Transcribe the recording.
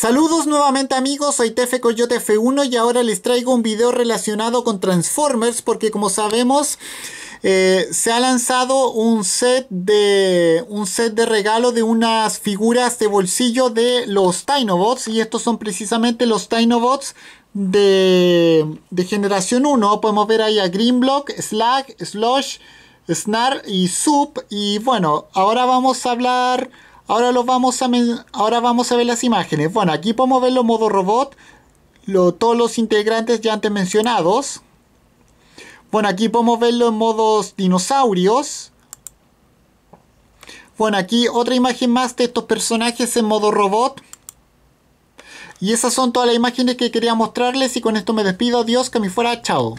Saludos nuevamente amigos, soy Tefe Coyote F1 y ahora les traigo un video relacionado con Transformers porque como sabemos eh, se ha lanzado un set de un set de regalo de unas figuras de bolsillo de los Tainobots, y estos son precisamente los Tainobots de, de generación 1 podemos ver ahí a Greenblock, Slack, Slush, Snar y Sup y bueno ahora vamos a hablar Ahora, vamos a ahora vamos a ver las imágenes. Bueno, aquí podemos verlo en modo robot, todos los integrantes ya antes mencionados. Bueno, aquí podemos verlo en modos dinosaurios. Bueno, aquí otra imagen más de estos personajes en modo robot. Y esas son todas las imágenes que quería mostrarles y con esto me despido. Adiós, que me fuera. Chao.